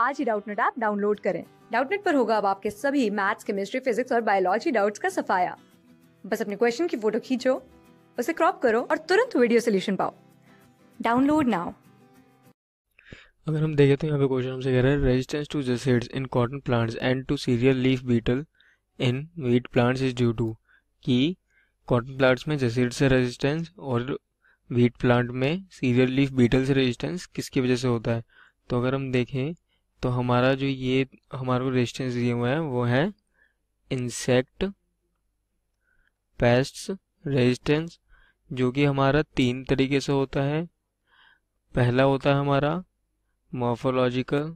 आज ही Doubtnet app download करें डाउटनेट पर होगा अब आपके सभी मैथ्स केमिस्ट्री फिजिक्स और बायोलॉजी डाउट्स का सफाया बस अपने क्वेश्चन की फोटो खींचो उसे क्रॉप करो और तुरंत वीडियो सोल्यूशन पाओ डाउनलोड नाउ अगर हम देखें तो यहाँ पे क्वेश्चन हमसे कह रहा है resistance to jassids in cotton plants and to cereal leaf beetle in wheat plants is due to कि कॉटन प्लांट्स में जेसिड से रेजिस्टेंस और वीट प्लांट में सीरियल लीफ बीटल से रेजिस्टेंस किसकी वजह से होता है तो अगर हम देखें तो हमारा जो ये हमारे को रेजिस्टेंस दिए हुए हैं वो है इंसेक्ट पेस्ट्स रेजिस्टेंस जो कि हमारा तीन तरीके से होता है पहला होता है हमारा मॉर्फोलॉजिकल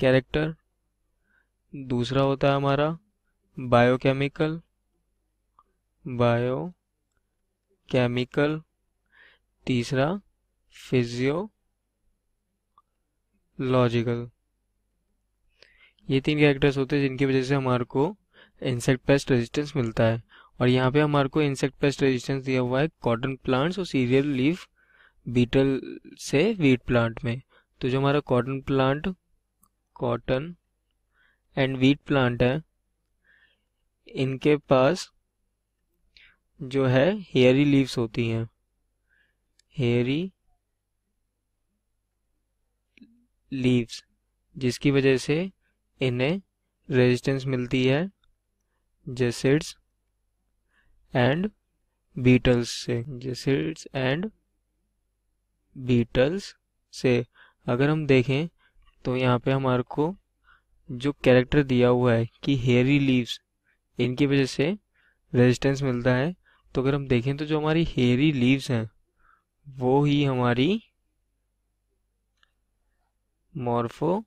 कैरेक्टर दूसरा होता है हमारा बायोकेमिकल बायो तीसरा फिजियो लॉजिकल ये तीन कैरेक्टर्स होते हैं जिनकी वजह से हमारे को इंसेक्ट पेस्ट रेजिस्टेंस मिलता है और यहाँ पे हमारे को इंसेक्ट पेस्ट रेजिस्टेंस दिया हुआ है कॉटन प्लांट्स और सीरियल लीफ बीटल से वीट प्लांट में तो जो हमारा cotton plant cotton and wheat plant है इनके पास जो है हेयरी लीव्स होती हैं हेयरी लीव्स जिसकी वजह से इन्हें रेजिस्टेंस मिलती है जेसिड्स एंड बीटल्स से जेसिड्स एंड बीटल्स से अगर हम देखें तो यहाँ पे हमारे को जो कैरेक्टर दिया हुआ है कि हेयरी लीव्स इनकी वजह से रेजिस्टेंस मिलता है तो अगर हम देखें तो जो हमारी हेयरी लीव्स हैं वो ही हमारी 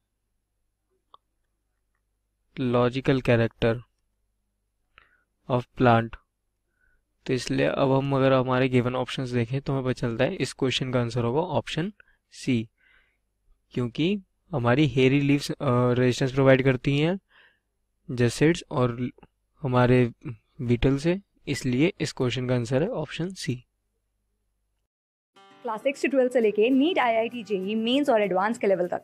morphological character of plant तो इसलिए अब हम अगर हमारे गिवन ऑप्शंस देखें तो हमें पता चलता है इस क्वेश्चन का आंसर होगा ऑप्शन सी क्योंकि हमारी हेरी लीव्स रेजिस्टेंस प्रोवाइड करती हैं जसेड्स और हमारे बीटल से इसलिए इस क्वेश्चन का आंसर है ऑप्शन सी क्लास सिक्स से ट्वेल्थ से लेके NEET I I T JEE mains और एडवांस के लेवल तक